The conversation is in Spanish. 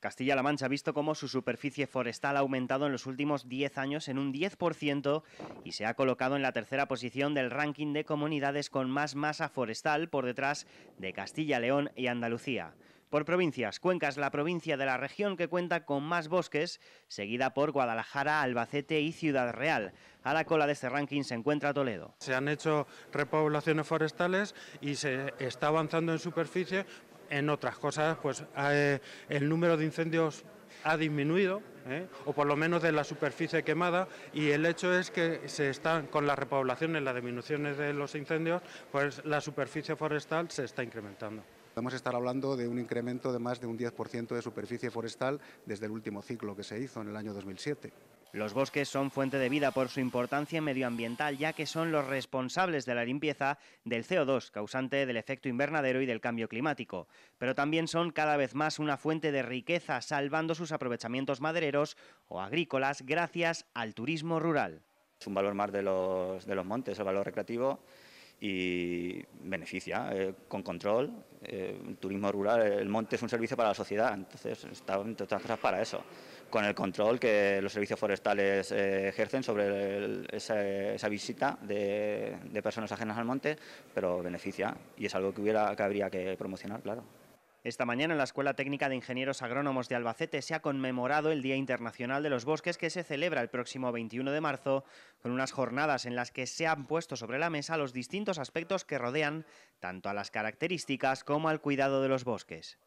Castilla-La Mancha ha visto cómo su superficie forestal ha aumentado en los últimos 10 años en un 10% y se ha colocado en la tercera posición del ranking de comunidades con más masa forestal por detrás de Castilla-León y Andalucía. Por provincias, Cuenca es la provincia de la región que cuenta con más bosques, seguida por Guadalajara, Albacete y Ciudad Real. A la cola de este ranking se encuentra Toledo. Se han hecho repoblaciones forestales y se está avanzando en superficie en otras cosas, pues eh, el número de incendios ha disminuido, ¿eh? o por lo menos de la superficie quemada, y el hecho es que se están, con las repoblaciones, las disminuciones de los incendios, pues la superficie forestal se está incrementando. Podemos estar hablando de un incremento de más de un 10% de superficie forestal desde el último ciclo que se hizo en el año 2007. Los bosques son fuente de vida por su importancia medioambiental, ya que son los responsables de la limpieza del CO2, causante del efecto invernadero y del cambio climático, pero también son cada vez más una fuente de riqueza, salvando sus aprovechamientos madereros o agrícolas gracias al turismo rural. Es un valor más de los, de los montes, el valor recreativo, y beneficia eh, con control el eh, turismo rural, el monte es un servicio para la sociedad, entonces está entre otras cosas para eso, con el control que los servicios forestales eh, ejercen sobre esa, visita de, de, personas ajenas al monte, pero beneficia y es algo que, hubiera, que habría que promocionar, claro. Esta mañana en la Escuela Técnica de Ingenieros Agrónomos de Albacete se ha conmemorado el Día Internacional de los Bosques que se celebra el próximo 21 de marzo con unas jornadas en las que se han puesto sobre la mesa los distintos aspectos que rodean tanto a las características como al cuidado de los bosques.